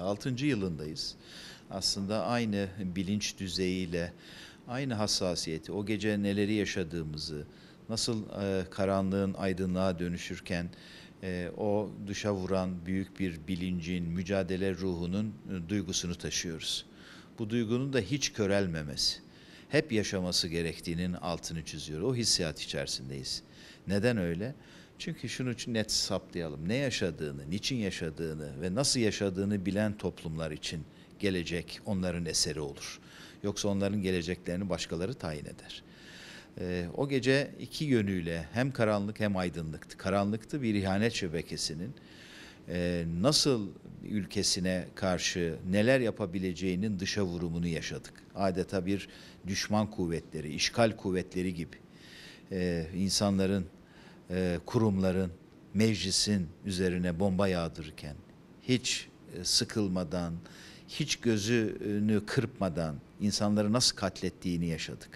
Altıncı yılındayız. Aslında aynı bilinç düzeyiyle, aynı hassasiyeti, o gece neleri yaşadığımızı, nasıl e, karanlığın aydınlığa dönüşürken e, o dışa vuran büyük bir bilincin, mücadele ruhunun e, duygusunu taşıyoruz. Bu duygunun da hiç körelmemesi, hep yaşaması gerektiğinin altını çiziyor. O hissiyat içerisindeyiz. Neden öyle? Çünkü şunu net saptayalım. Ne yaşadığını, niçin yaşadığını ve nasıl yaşadığını bilen toplumlar için gelecek onların eseri olur. Yoksa onların geleceklerini başkaları tayin eder. Ee, o gece iki yönüyle hem karanlık hem aydınlıktı. Karanlıktı bir ihanet şebekesinin e, nasıl ülkesine karşı neler yapabileceğinin dışa vurumunu yaşadık. Adeta bir düşman kuvvetleri, işgal kuvvetleri gibi e, insanların e, kurumların, meclisin üzerine bomba yağdırırken hiç e, sıkılmadan, hiç gözünü kırpmadan insanları nasıl katlettiğini yaşadık.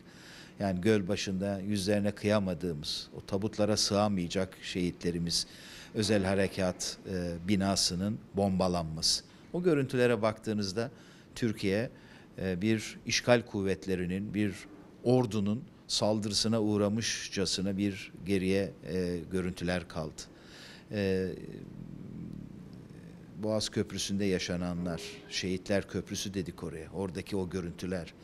Yani göl başında yüzlerine kıyamadığımız, o tabutlara sığamayacak şehitlerimiz, özel harekat e, binasının bombalanması. O görüntülere baktığınızda Türkiye e, bir işgal kuvvetlerinin, bir ordunun saldırısına uğramışçasına bir geriye e, görüntüler kaldı. E, Boğaz Köprüsü'nde yaşananlar, Şehitler Köprüsü dedik oraya, oradaki o görüntüler,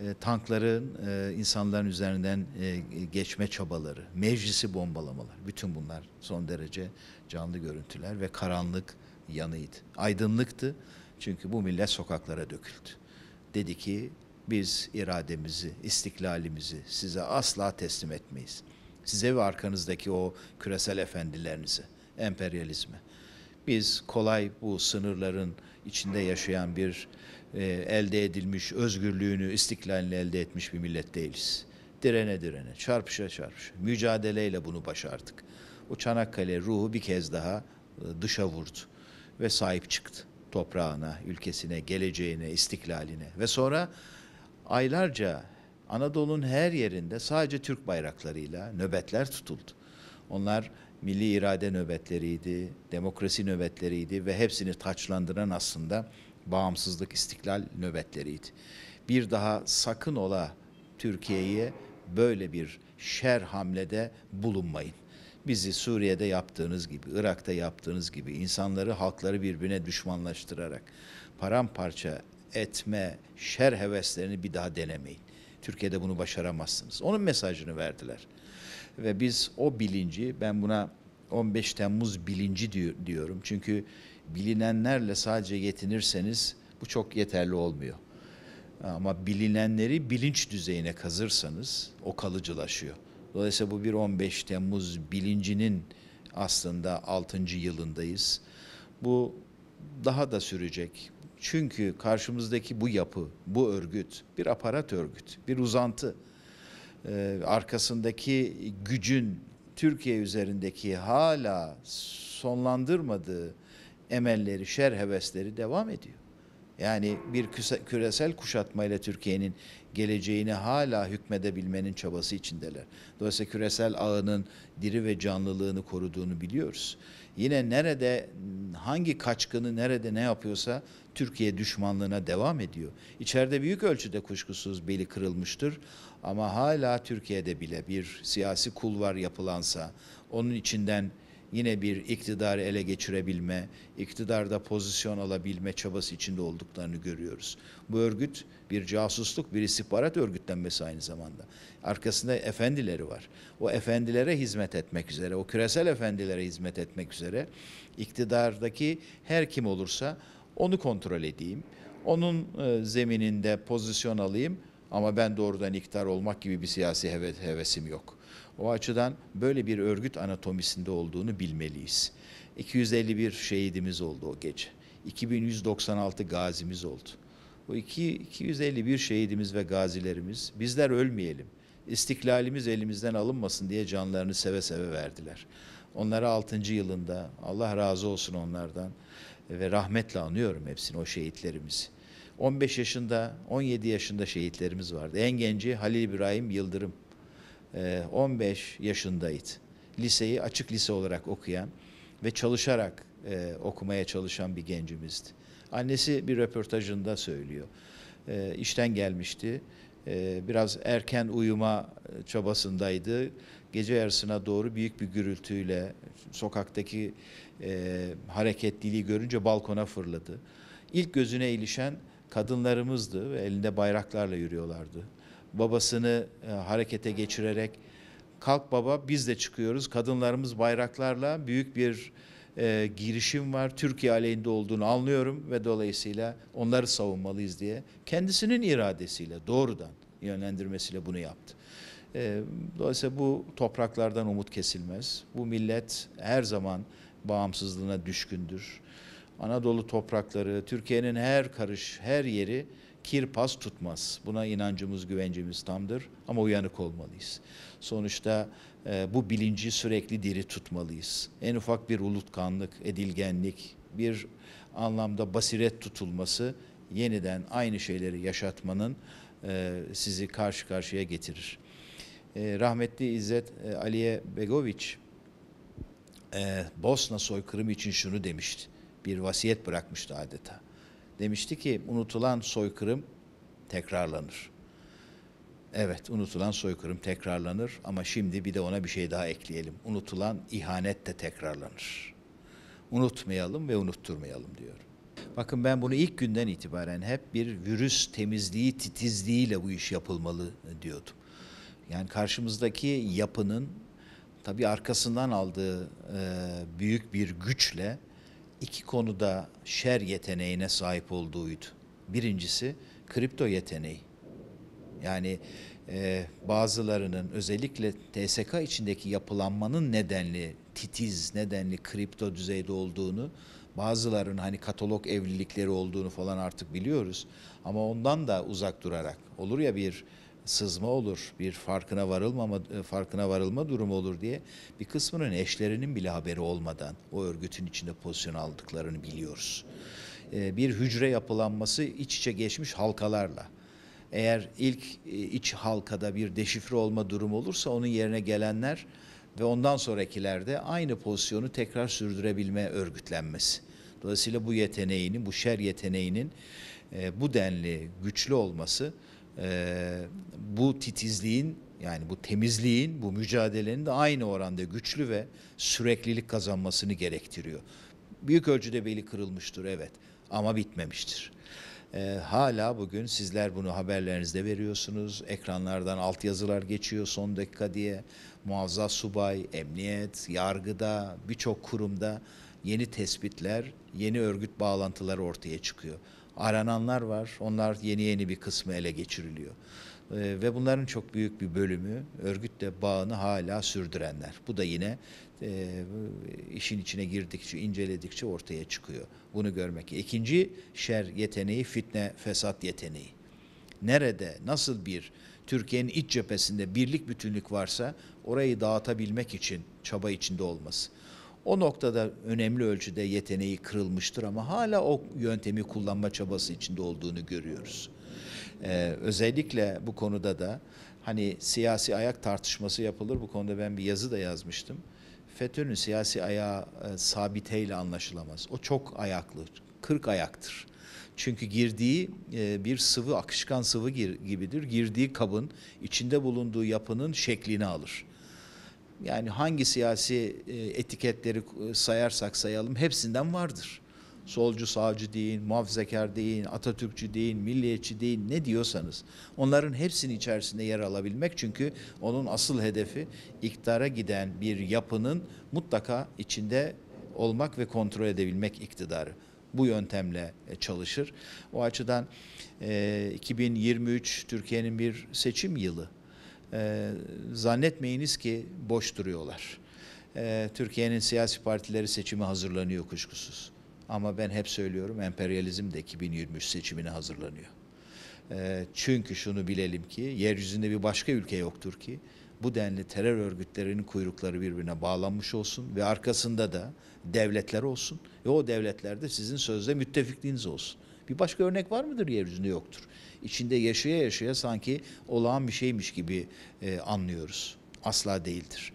e, tankların e, insanların üzerinden e, geçme çabaları, meclisi bombalamalar, bütün bunlar son derece canlı görüntüler ve karanlık yanıydı. Aydınlıktı çünkü bu millet sokaklara döküldü. Dedi ki biz irademizi, istiklalimizi size asla teslim etmeyiz. Size ve arkanızdaki o küresel efendilerinizi, emperyalizme. Biz kolay bu sınırların içinde yaşayan bir e, elde edilmiş özgürlüğünü, istiklalini elde etmiş bir millet değiliz. Direne direne, çarpışa çarpışa, mücadeleyle bunu başardık. O Çanakkale ruhu bir kez daha e, dışa vurdu ve sahip çıktı toprağına, ülkesine, geleceğine, istiklaline ve sonra aylarca Anadolu'nun her yerinde sadece Türk bayraklarıyla nöbetler tutuldu. Onlar milli irade nöbetleriydi, demokrasi nöbetleriydi ve hepsini taçlandıran aslında bağımsızlık, istiklal nöbetleriydi. Bir daha sakın ola Türkiye'ye böyle bir şer hamlede bulunmayın. Bizi Suriye'de yaptığınız gibi, Irak'ta yaptığınız gibi insanları, halkları birbirine düşmanlaştırarak, paramparça etme, şer heveslerini bir daha denemeyin. Türkiye'de bunu başaramazsınız. Onun mesajını verdiler. Ve biz o bilinci, ben buna 15 Temmuz bilinci diyorum. Çünkü bilinenlerle sadece yetinirseniz bu çok yeterli olmuyor. Ama bilinenleri bilinç düzeyine kazırsanız o kalıcılaşıyor. Dolayısıyla bu bir 15 Temmuz bilincinin aslında 6. yılındayız. Bu daha da sürecek. Çünkü karşımızdaki bu yapı, bu örgüt bir aparat örgüt, bir uzantı. Ee, arkasındaki gücün Türkiye üzerindeki hala sonlandırmadığı emelleri, şer hevesleri devam ediyor. Yani bir küresel kuşatmayla Türkiye'nin geleceğini hala hükmedebilmenin çabası içindeler. Dolayısıyla küresel ağının diri ve canlılığını koruduğunu biliyoruz. Yine nerede hangi kaçkını nerede ne yapıyorsa Türkiye düşmanlığına devam ediyor. İçeride büyük ölçüde kuşkusuz beli kırılmıştır ama hala Türkiye'de bile bir siyasi kulvar yapılansa onun içinden yine bir iktidarı ele geçirebilme, iktidarda pozisyon alabilme çabası içinde olduklarını görüyoruz. Bu örgüt bir casusluk, bir istihbarat örgütlenmesi aynı zamanda. Arkasında efendileri var. O efendilere hizmet etmek üzere, o küresel efendilere hizmet etmek üzere iktidardaki her kim olursa onu kontrol edeyim. Onun e, zemininde pozisyon alayım ama ben doğrudan iktidar olmak gibi bir siyasi hevesim yok. O açıdan böyle bir örgüt anatomisinde olduğunu bilmeliyiz. 251 şehidimiz oldu o gece. 2196 gazimiz oldu. Bu 251 şehidimiz ve gazilerimiz bizler ölmeyelim. İstiklalimiz elimizden alınmasın diye canlarını seve seve verdiler. Onlara 6. yılında Allah razı olsun onlardan ve rahmetle anıyorum hepsini o şehitlerimizi. 15 yaşında, 17 yaşında şehitlerimiz vardı. En genci Halil İbrahim Yıldırım. 15 ee, yaşındaydı. Liseyi açık lise olarak okuyan ve çalışarak e, okumaya çalışan bir gencimizdi. Annesi bir röportajında söylüyor. Ee, işten gelmişti. Ee, biraz erken uyuma e, çabasındaydı. Gece yarısına doğru büyük bir gürültüyle sokaktaki e, hareketliliği görünce balkona fırladı. İlk gözüne ilişen kadınlarımızdı ve elinde bayraklarla yürüyorlardı. Babasını e, harekete geçirerek kalk baba biz de çıkıyoruz. Kadınlarımız bayraklarla büyük bir e, girişim var. Türkiye aleyhinde olduğunu anlıyorum ve dolayısıyla onları savunmalıyız diye kendisinin iradesiyle doğrudan yönlendirmesiyle bunu yaptı. E, dolayısıyla bu topraklardan umut kesilmez. Bu millet her zaman bağımsızlığına düşkündür. Anadolu toprakları, Türkiye'nin her karış, her yeri kir pas tutmaz. Buna inancımız, güvencimiz tamdır ama uyanık olmalıyız. Sonuçta e, bu bilinci sürekli diri tutmalıyız. En ufak bir ulutkanlık, edilgenlik, bir anlamda basiret tutulması yeniden aynı şeyleri yaşatmanın e, sizi karşı karşıya getirir. E, rahmetli İzzet e, Aliye Begoviç e, Bosna soykırımı için şunu demişti. Bir vasiyet bırakmıştı adeta. Demişti ki unutulan soykırım tekrarlanır. Evet unutulan soykırım tekrarlanır ama şimdi bir de ona bir şey daha ekleyelim. Unutulan ihanet de tekrarlanır. Unutmayalım ve unutturmayalım diyor. Bakın ben bunu ilk günden itibaren hep bir virüs temizliği titizliğiyle bu iş yapılmalı diyordum. Yani karşımızdaki yapının tabii arkasından aldığı e, büyük bir güçle iki konuda şer yeteneğine sahip olduğuydu. Birincisi kripto yeteneği. Yani e, bazılarının özellikle TSK içindeki yapılanmanın nedenli titiz nedenli kripto düzeyde olduğunu bazılarının hani katalog evlilikleri olduğunu falan artık biliyoruz. Ama ondan da uzak durarak olur ya bir sızma olur, bir farkına varılmama e, farkına varılma durumu olur diye bir kısmının eşlerinin bile haberi olmadan o örgütün içinde pozisyon aldıklarını biliyoruz. E, bir hücre yapılanması iç içe geçmiş halkalarla. Eğer ilk e, iç halkada bir deşifre olma durumu olursa onun yerine gelenler ve ondan sonrakilerde aynı pozisyonu tekrar sürdürebilme örgütlenmesi. Dolayısıyla bu yeteneğinin, bu şer yeteneğinin bu denli güçlü olması e, bu titizliğin yani bu temizliğin, bu mücadelenin de aynı oranda güçlü ve süreklilik kazanmasını gerektiriyor. Büyük ölçüde beli kırılmıştır evet ama bitmemiştir. Ee, hala bugün sizler bunu haberlerinizde veriyorsunuz. Ekranlardan altyazılar geçiyor son dakika diye. Muazzaz subay, emniyet, yargıda, birçok kurumda yeni tespitler, yeni örgüt bağlantıları ortaya çıkıyor arananlar var. Onlar yeni yeni bir kısmı ele geçiriliyor. E, ve bunların çok büyük bir bölümü örgütle bağını hala sürdürenler. Bu da yine e, işin içine girdikçe, inceledikçe ortaya çıkıyor. Bunu görmek. İkinci şer yeteneği fitne, fesat yeteneği. Nerede, nasıl bir Türkiye'nin iç cephesinde birlik bütünlük varsa orayı dağıtabilmek için çaba içinde olması. O noktada önemli ölçüde yeteneği kırılmıştır ama hala o yöntemi kullanma çabası içinde olduğunu görüyoruz. Ee, özellikle bu konuda da hani siyasi ayak tartışması yapılır. Bu konuda ben bir yazı da yazmıştım. FETÖ'nün siyasi ayağı e, sabiteyle anlaşılamaz. O çok ayaklı, kırk ayaktır. Çünkü girdiği e, bir sıvı, akışkan sıvı gir, gibidir. Girdiği kabın, içinde bulunduğu yapının şeklini alır yani hangi siyasi e, etiketleri e, sayarsak sayalım hepsinden vardır. Solcu, sağcı deyin, muhafazakar deyin, Atatürkçü deyin, milliyetçi deyin ne diyorsanız onların hepsinin içerisinde yer alabilmek çünkü onun asıl hedefi iktidara giden bir yapının mutlaka içinde olmak ve kontrol edebilmek iktidarı. Bu yöntemle e, çalışır. O açıdan 2023 Türkiye'nin bir seçim yılı. Ee, zannetmeyiniz ki boş duruyorlar. Ee, Türkiye'nin siyasi partileri seçimi hazırlanıyor kuşkusuz. Ama ben hep söylüyorum emperyalizm de 2023 seçimine hazırlanıyor. Ee, çünkü şunu bilelim ki yeryüzünde bir başka ülke yoktur ki bu denli terör örgütlerinin kuyrukları birbirine bağlanmış olsun ve arkasında da devletler olsun ve o devletlerde sizin sözde müttefikliğiniz olsun. Bir başka örnek var mıdır yeryüzünde? Yoktur. İçinde yaşaya yaşaya sanki olağan bir şeymiş gibi e, anlıyoruz. Asla değildir.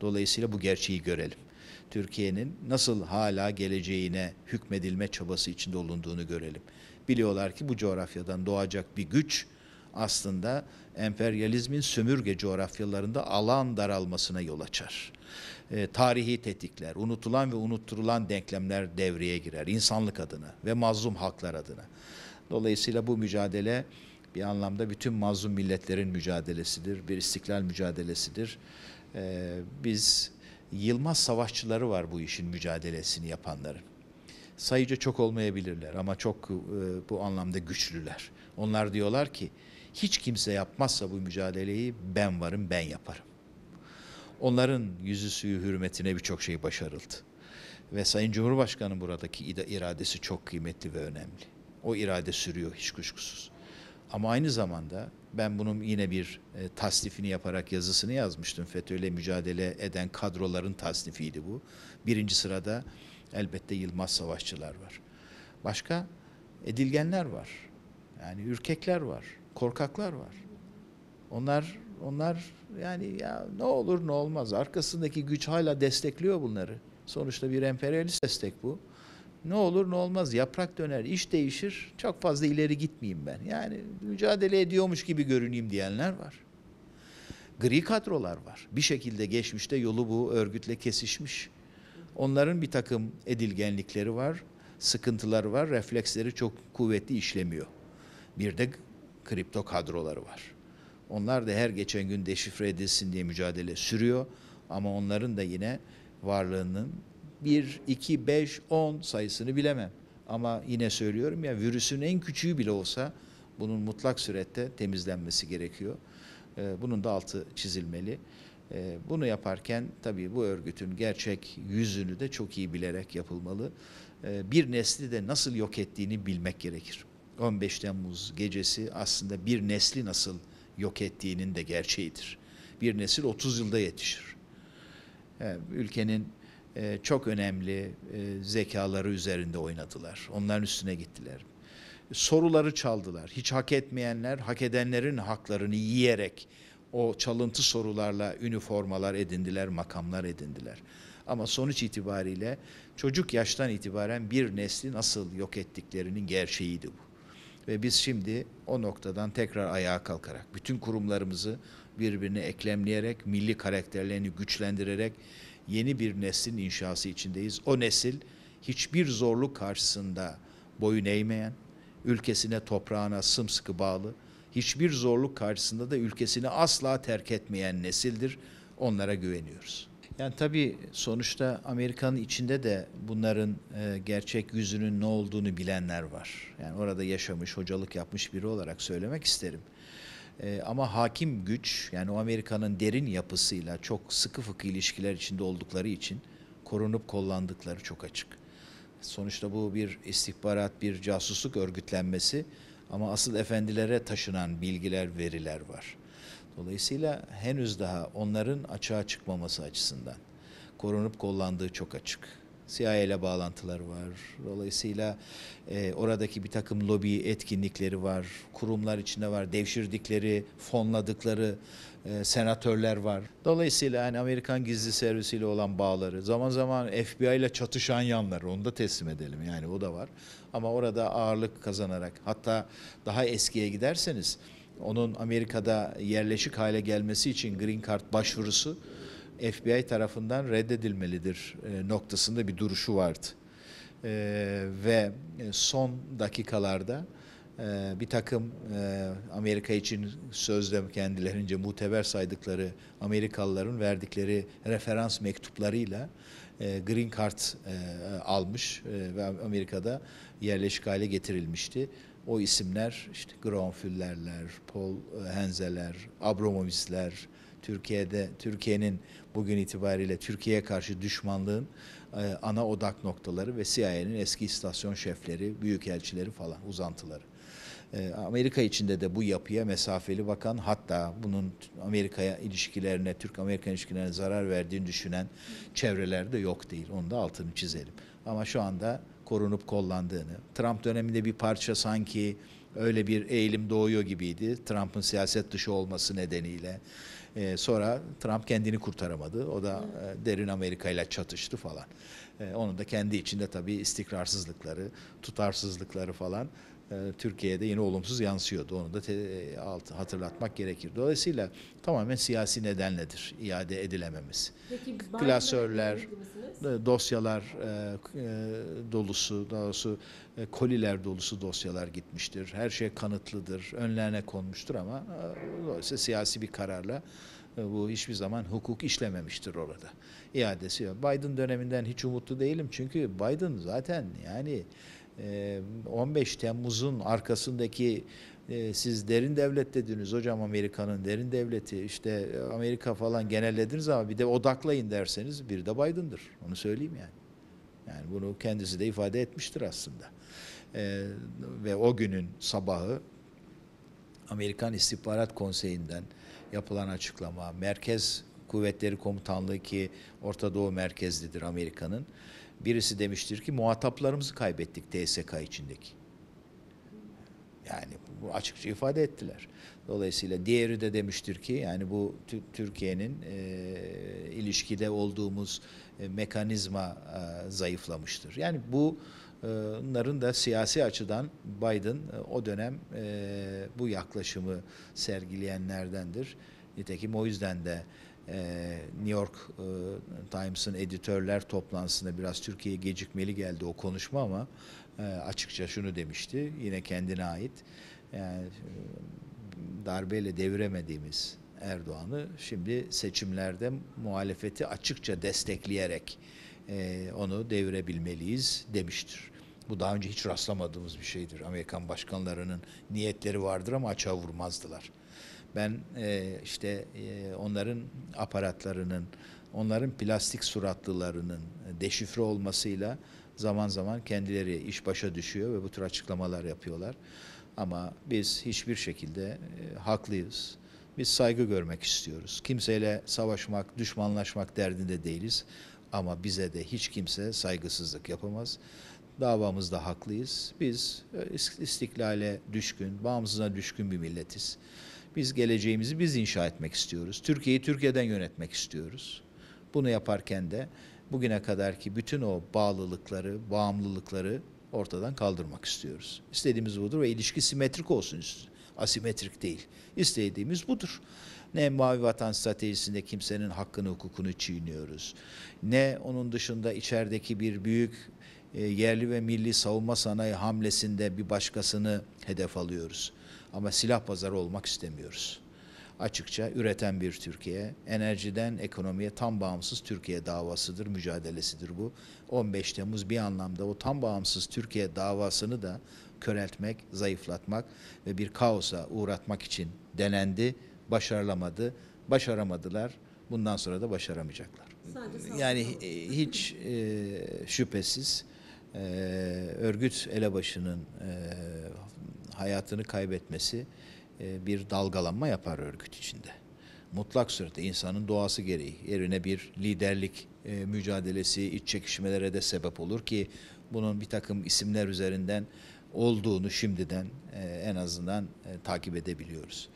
Dolayısıyla bu gerçeği görelim. Türkiye'nin nasıl hala geleceğine hükmedilme çabası içinde olunduğunu görelim. Biliyorlar ki bu coğrafyadan doğacak bir güç aslında emperyalizmin sömürge coğrafyalarında alan daralmasına yol açar e, tarihi tetikler, unutulan ve unutturulan denklemler devreye girer insanlık adına ve mazlum haklar adına. Dolayısıyla bu mücadele bir anlamda bütün mazlum milletlerin mücadelesidir, bir istiklal mücadelesidir. E, biz Yılmaz savaşçıları var bu işin mücadelesini yapanların. Sayıca çok olmayabilirler ama çok e, bu anlamda güçlüler. Onlar diyorlar ki hiç kimse yapmazsa bu mücadeleyi ben varım ben yaparım. Onların yüzü suyu hürmetine birçok şey başarıldı. Ve Sayın Cumhurbaşkanı buradaki iradesi çok kıymetli ve önemli. O irade sürüyor hiç kuşkusuz. Ama aynı zamanda ben bunun yine bir e, tasnifini yaparak yazısını yazmıştım. FETÖ'yle mücadele eden kadroların tasnifiydi bu. Birinci sırada elbette Yılmaz Savaşçılar var. Başka edilgenler var. Yani ürkekler var, korkaklar var. Onlar onlar yani ya ne olur ne olmaz. Arkasındaki güç hala destekliyor bunları. Sonuçta bir emperyalist destek bu. Ne olur ne olmaz yaprak döner, iş değişir. Çok fazla ileri gitmeyeyim ben. Yani mücadele ediyormuş gibi görüneyim diyenler var. Gri kadrolar var. Bir şekilde geçmişte yolu bu örgütle kesişmiş. Onların bir takım edilgenlikleri var, sıkıntıları var, refleksleri çok kuvvetli işlemiyor. Bir de kripto kadroları var. Onlar da her geçen gün deşifre edilsin diye mücadele sürüyor. Ama onların da yine varlığının 1, 2, 5, 10 sayısını bilemem. Ama yine söylüyorum ya virüsün en küçüğü bile olsa bunun mutlak surette temizlenmesi gerekiyor. Ee, bunun da altı çizilmeli. Ee, bunu yaparken tabii bu örgütün gerçek yüzünü de çok iyi bilerek yapılmalı. Ee, bir nesli de nasıl yok ettiğini bilmek gerekir. 15 Temmuz gecesi aslında bir nesli nasıl yok ettiğinin de gerçeğidir. Bir nesil 30 yılda yetişir. Ee, ülkenin e, çok önemli e, zekaları üzerinde oynadılar. Onların üstüne gittiler. Soruları çaldılar. Hiç hak etmeyenler hak edenlerin haklarını yiyerek o çalıntı sorularla üniformalar edindiler, makamlar edindiler. Ama sonuç itibariyle çocuk yaştan itibaren bir nesli nasıl yok ettiklerinin gerçeğiydi bu. Ve biz şimdi o noktadan tekrar ayağa kalkarak, bütün kurumlarımızı birbirine eklemleyerek, milli karakterlerini güçlendirerek yeni bir neslin inşası içindeyiz. O nesil hiçbir zorluk karşısında boyun eğmeyen, ülkesine, toprağına sımsıkı bağlı, hiçbir zorluk karşısında da ülkesini asla terk etmeyen nesildir. Onlara güveniyoruz. Yani tabii sonuçta Amerika'nın içinde de bunların e, gerçek yüzünün ne olduğunu bilenler var. Yani orada yaşamış, hocalık yapmış biri olarak söylemek isterim. E, ama hakim güç, yani o Amerika'nın derin yapısıyla çok sıkı fıkı ilişkiler içinde oldukları için korunup kollandıkları çok açık. Sonuçta bu bir istihbarat, bir casusluk örgütlenmesi ama asıl efendilere taşınan bilgiler, veriler var. Dolayısıyla henüz daha onların açığa çıkmaması açısından korunup kollandığı çok açık. CIA ile bağlantıları var. Dolayısıyla e, oradaki bir takım lobi etkinlikleri var. Kurumlar içinde var. Devşirdikleri, fonladıkları e, senatörler var. Dolayısıyla yani Amerikan gizli servisiyle olan bağları, zaman zaman FBI ile çatışan yanları onu da teslim edelim. Yani o da var. Ama orada ağırlık kazanarak hatta daha eskiye giderseniz onun Amerika'da yerleşik hale gelmesi için Green Card başvurusu FBI tarafından reddedilmelidir e, noktasında bir duruşu vardı. E, ve son dakikalarda e, bir takım Amerika için sözde kendilerince muteber saydıkları Amerikalıların verdikleri referans mektuplarıyla Green Card almış ve Amerika'da yerleşik hale getirilmişti. O isimler işte Gronfüllerler, Paul e, Henzeler, Abramovich'ler, Türkiye'de Türkiye'nin bugün itibariyle Türkiye'ye karşı düşmanlığın e, ana odak noktaları ve CIA'nin eski istasyon şefleri, büyükelçileri falan uzantıları. E, Amerika içinde de bu yapıya mesafeli bakan hatta bunun Amerika'ya ilişkilerine, Türk-Amerika ilişkilerine zarar verdiğini düşünen çevreler de yok değil. Onu da altını çizelim. Ama şu anda korunup kollandığını, Trump döneminde bir parça sanki öyle bir eğilim doğuyor gibiydi Trump'ın siyaset dışı olması nedeniyle. Ee, sonra Trump kendini kurtaramadı. O da e, derin Amerika ile çatıştı falan. Ee, onun da kendi içinde tabii istikrarsızlıkları, tutarsızlıkları falan e, Türkiye'de yine olumsuz yansıyordu. Onu da e, hatırlatmak gerekir. Dolayısıyla tamamen siyasi nedenledir iade edilememiz. Peki, Klasörler, e, dosyalar e, dolusu, daha doğrusu koliler dolusu dosyalar gitmiştir. Her şey kanıtlıdır, önlerine konmuştur ama e, dolayısıyla siyasi bir kararla e, bu hiçbir zaman hukuk işlememiştir orada. İadesi yok. Biden döneminden hiç umutlu değilim çünkü Biden zaten yani 15 e, Temmuz'un arkasındaki e, siz derin devlet dediniz hocam Amerika'nın derin devleti işte Amerika falan genellediniz ama bir de odaklayın derseniz bir de Biden'dır. Onu söyleyeyim yani. Yani bunu kendisi de ifade etmiştir aslında. ve o günün sabahı Amerikan İstihbarat Konseyi'nden yapılan açıklama, Merkez Kuvvetleri Komutanlığı ki Orta Doğu merkezlidir Amerika'nın. Birisi demiştir ki muhataplarımızı kaybettik TSK içindeki. Yani bu açıkça ifade ettiler. Dolayısıyla diğeri de demiştir ki yani bu Türkiye'nin e, ilişkide olduğumuz e, mekanizma e, zayıflamıştır. Yani bu Onların da siyasi açıdan Biden e, o dönem e, bu yaklaşımı sergileyenlerdendir. Nitekim o yüzden de e, New York Times'ın editörler toplantısında biraz Türkiye'ye gecikmeli geldi o konuşma ama açıkça şunu demişti yine kendine ait yani darbeyle deviremediğimiz Erdoğan'ı şimdi seçimlerde muhalefeti açıkça destekleyerek onu devirebilmeliyiz demiştir. Bu daha önce hiç rastlamadığımız bir şeydir. Amerikan başkanlarının niyetleri vardır ama açığa vurmazdılar. Ben e, işte e, onların aparatlarının, onların plastik suratlılarının deşifre olmasıyla zaman zaman kendileri iş başa düşüyor ve bu tür açıklamalar yapıyorlar. Ama biz hiçbir şekilde e, haklıyız. Biz saygı görmek istiyoruz. Kimseyle savaşmak, düşmanlaşmak derdinde değiliz. Ama bize de hiç kimse saygısızlık yapamaz davamızda haklıyız. Biz e, istiklale düşkün, bağımsızlığına düşkün bir milletiz. Biz geleceğimizi biz inşa etmek istiyoruz. Türkiye'yi Türkiye'den yönetmek istiyoruz. Bunu yaparken de bugüne kadarki bütün o bağlılıkları, bağımlılıkları ortadan kaldırmak istiyoruz. İstediğimiz budur ve ilişki simetrik olsun Asimetrik değil. İstediğimiz budur. Ne mavi vatan stratejisinde kimsenin hakkını hukukunu çiğniyoruz. Ne onun dışında içerideki bir büyük e, yerli ve milli savunma sanayi hamlesinde bir başkasını hedef alıyoruz. Ama silah pazarı olmak istemiyoruz. Açıkça üreten bir Türkiye, enerjiden ekonomiye tam bağımsız Türkiye davasıdır, mücadelesidir bu. 15 Temmuz bir anlamda o tam bağımsız Türkiye davasını da köreltmek, zayıflatmak ve bir kaosa uğratmak için denendi, başarılamadı, başaramadılar. Bundan sonra da başaramayacaklar. Yani hiç e, şüphesiz e, örgüt elebaşının e, hayatını kaybetmesi e, bir dalgalanma yapar örgüt içinde. Mutlak surette insanın doğası gereği yerine bir liderlik e, mücadelesi, iç çekişmelere de sebep olur ki bunun bir takım isimler üzerinden olduğunu şimdiden e, en azından e, takip edebiliyoruz.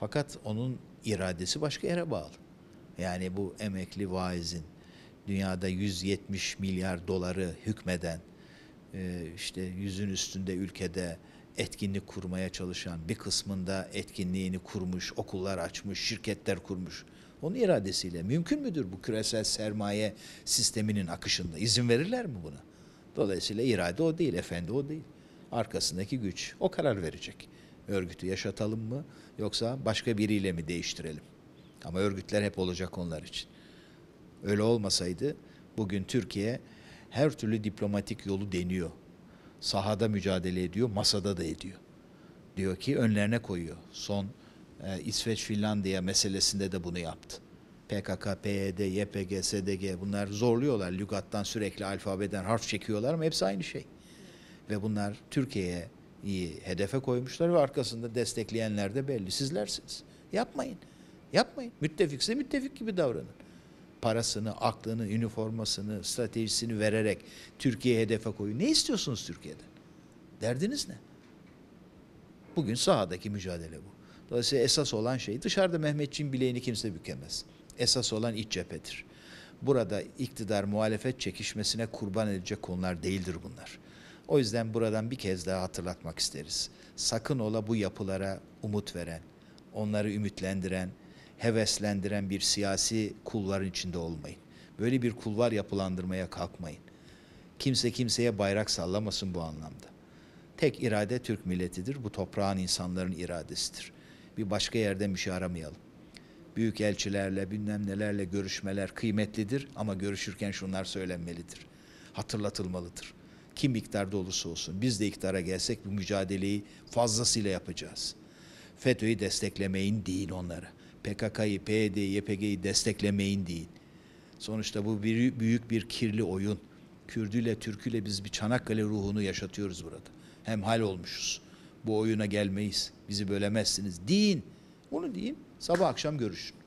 Fakat onun iradesi başka yere bağlı. Yani bu emekli vaizin dünyada 170 milyar doları hükmeden ee, işte yüzün üstünde ülkede etkinlik kurmaya çalışan bir kısmında etkinliğini kurmuş, okullar açmış, şirketler kurmuş. Onun iradesiyle mümkün müdür bu küresel sermaye sisteminin akışında? İzin verirler mi buna? Dolayısıyla irade o değil, efendi o değil. Arkasındaki güç o karar verecek. Örgütü yaşatalım mı yoksa başka biriyle mi değiştirelim? Ama örgütler hep olacak onlar için. Öyle olmasaydı bugün Türkiye her türlü diplomatik yolu deniyor. Sahada mücadele ediyor, masada da ediyor. Diyor ki önlerine koyuyor. Son e, İsveç-Finlandiya meselesinde de bunu yaptı. PKK, PYD, e YPG, SDG bunlar zorluyorlar. Lügattan sürekli alfabeden harf çekiyorlar ama hepsi aynı şey. Ve bunlar Türkiye'ye iyi hedefe koymuşlar ve arkasında destekleyenler de belli. Sizlersiniz. Yapmayın. Yapmayın. Müttefikse müttefik gibi davranın parasını, aklını, üniformasını, stratejisini vererek Türkiye'ye hedefe koyuyor. Ne istiyorsunuz Türkiye'den? Derdiniz ne? Bugün sahadaki mücadele bu. Dolayısıyla esas olan şey dışarıda Mehmetçiğin bileğini kimse bükemez. Esas olan iç cephedir. Burada iktidar muhalefet çekişmesine kurban edilecek konular değildir bunlar. O yüzden buradan bir kez daha hatırlatmak isteriz. Sakın ola bu yapılara umut veren, onları ümitlendiren, heveslendiren bir siyasi kulların içinde olmayın. Böyle bir kulvar yapılandırmaya kalkmayın. Kimse kimseye bayrak sallamasın bu anlamda. Tek irade Türk milletidir. Bu toprağın insanların iradesidir. Bir başka yerde müşe Büyük elçilerle bilmem nelerle görüşmeler kıymetlidir ama görüşürken şunlar söylenmelidir. Hatırlatılmalıdır. Kim iktidarda olursa olsun biz de iktidara gelsek bu mücadeleyi fazlasıyla yapacağız. FETÖ'yü desteklemeyin deyin onlara. PKK'yı, PYD'yi, e YPG'yi desteklemeyin deyin. Sonuçta bu bir, büyük bir kirli oyun. Kürdüyle, Türküyle biz bir Çanakkale ruhunu yaşatıyoruz burada. Hem hal olmuşuz. Bu oyuna gelmeyiz. Bizi bölemezsiniz. Deyin. Onu deyin. Sabah akşam görüşün.